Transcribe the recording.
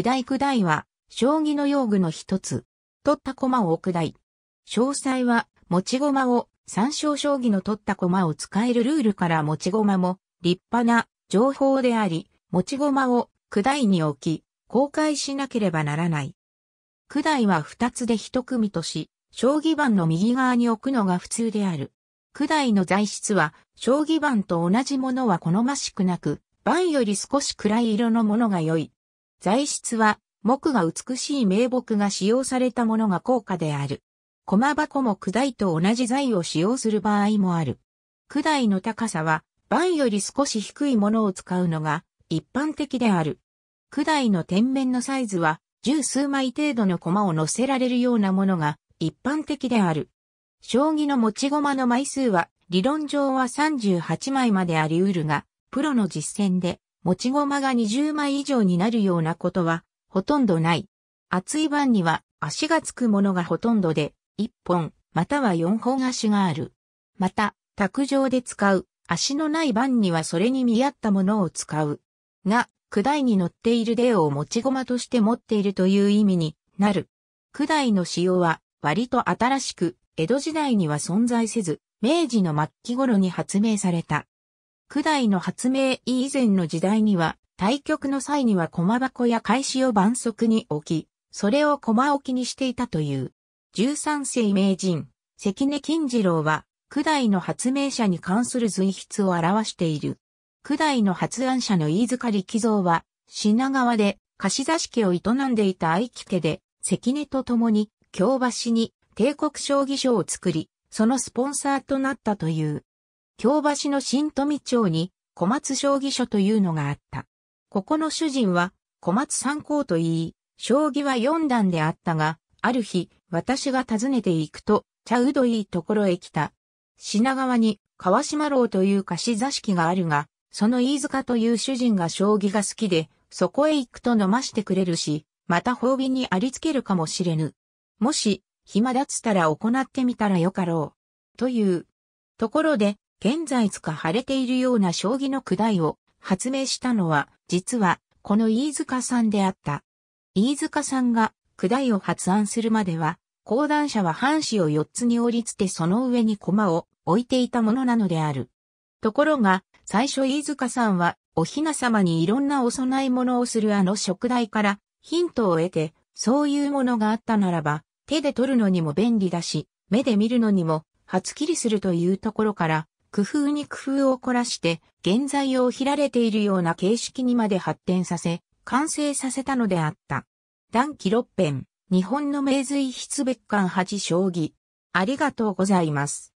下い九いは、将棋の用具の一つ。取った駒を下い。詳細は、持ち駒を、参照将棋の取った駒を使えるルールから持ち駒も、立派な、情報であり、持ち駒を、下いに置き、公開しなければならない。九いは二つで一組とし、将棋盤の右側に置くのが普通である。九いの材質は、将棋盤と同じものは好ましくなく、盤より少し暗い色のものが良い。材質は、木が美しい名木が使用されたものが高価である。駒箱も九台と同じ材を使用する場合もある。九台の高さは、番より少し低いものを使うのが一般的である。九台の天面のサイズは、十数枚程度の駒を乗せられるようなものが一般的である。将棋の持ち駒の枚数は、理論上は38枚まであり得るが、プロの実践で持ち駒が20枚以上になるようなことはほとんどない。厚い盤には足がつくものがほとんどで、1本または4本足がある。また、卓上で使う足のない盤にはそれに見合ったものを使う。が、九代に乗っている例を持ち駒として持っているという意味になる。九代の使用は割と新しく、江戸時代には存在せず、明治の末期頃に発明された。九代の発明以前の時代には、対局の際には駒箱や返しを板足に置き、それを駒置きにしていたという。十三世名人、関根金次郎は、九代の発明者に関する随筆を表している。九代の発案者の飯塚力蔵は、品川で貸し座敷を営んでいた愛機家で、関根と共に、京橋に帝国将棋賞を作り、そのスポンサーとなったという。京橋の新富町に小松将棋所というのがあった。ここの主人は小松三考と言い、将棋は四段であったが、ある日、私が訪ねて行くと、ちゃうどいいところへ来た。品川に川島楼という貸し座敷があるが、その飯塚という主人が将棋が好きで、そこへ行くと飲ましてくれるし、また褒美にありつけるかもしれぬ。もし、暇だつたら行ってみたらよかろう。という。ところで、現在か腫れているような将棋の砕を発明したのは、実は、この飯塚さんであった。飯塚さんが砕を発案するまでは、講談社は半紙を4つに折りつてその上に駒を置いていたものなのである。ところが、最初飯塚さんは、お雛様にいろんなお供え物をするあの食材からヒントを得て、そういうものがあったならば、手で取るのにも便利だし、目で見るのにも、はっきりするというところから、工夫に工夫を凝らして、現在を切られているような形式にまで発展させ、完成させたのであった。段期六編、日本の名水筆別館八将棋。ありがとうございます。